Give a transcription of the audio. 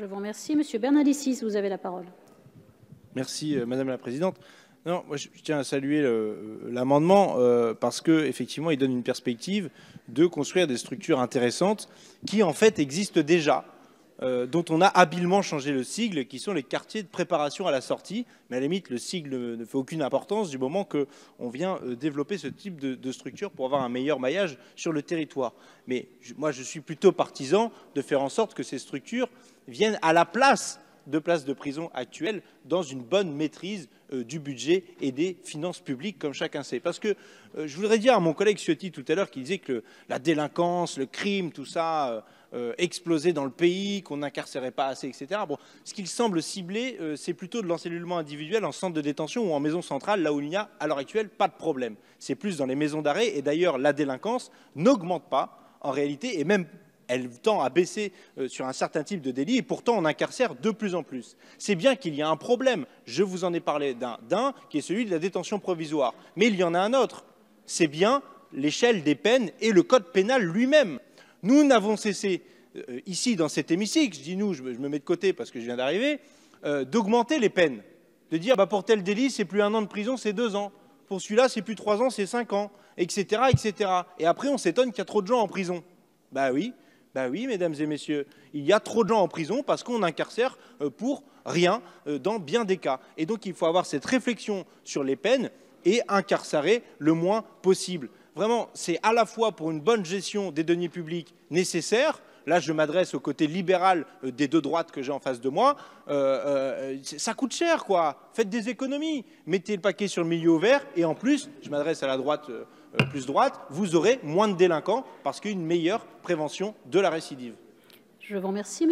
Je vous remercie. Monsieur Bernalicis, vous avez la parole. Merci, euh, Madame la Présidente. Non, moi, je tiens à saluer euh, l'amendement euh, parce qu'effectivement il donne une perspective de construire des structures intéressantes qui en fait existent déjà euh, dont on a habilement changé le sigle, qui sont les quartiers de préparation à la sortie. Mais à la limite, le sigle ne fait aucune importance du moment qu'on vient euh, développer ce type de, structure pour avoir un meilleur maillage sur le territoire. Mais moi, je suis plutôt partisan de faire en sorte que ces structures viennent à la place de places de prison actuelles dans une bonne maîtrise euh, du budget et des finances publiques, comme chacun sait. Parce que je voudrais dire à mon collègue Ciotti tout à l'heure qu'il disait que la délinquance, le crime, tout ça, euh, exploser dans le pays, qu'on n'incarcérait pas assez, etc. ce qu'il semble cibler, euh, c'est plutôt de l'encellulement individuel en centre de détention ou en maison centrale, là où il n'y a à l'heure actuelle pas de problème. C'est plus dans les maisons d'arrêt, et d'ailleurs la délinquance n'augmente pas en réalité, et même elle tend à baisser euh, sur un certain type de délit, et pourtant on incarcère de plus en plus. C'est bien qu'il y a un problème, je vous en ai parlé d'un, qui est celui de la détention provisoire, mais il y en a un autre, c'est bien l'échelle des peines et le code pénal lui-même nous n'avons cessé, euh, ici dans cet hémicycle, je dis nous, je me mets de côté parce que je viens d'arriver, euh, d'augmenter les peines. De dire, bah, pour tel délit, c'est plus un an de prison, c'est deux ans. Pour celui-là, c'est plus trois ans, c'est cinq ans, etc., etc. Et après, on s'étonne qu'il y a trop de gens en prison. Bah oui, ben oui, mesdames et messieurs, il y a trop de gens en prison parce qu'on incarcère euh, pour rien dans bien des cas. Et donc il faut avoir cette réflexion sur les peines et incarcérer le moins possible vraiment, c'est à la fois pour une bonne gestion des deniers publics nécessaire. là je m'adresse au côté libéral euh, des deux droites que j'ai en face de moi, euh, euh, ça coûte cher quoi, faites des économies, mettez le paquet sur le milieu ouvert et en plus, je m'adresse à la droite plus droite, vous aurez moins de délinquants parce qu'une meilleure prévention de la récidive. Je vous remercie.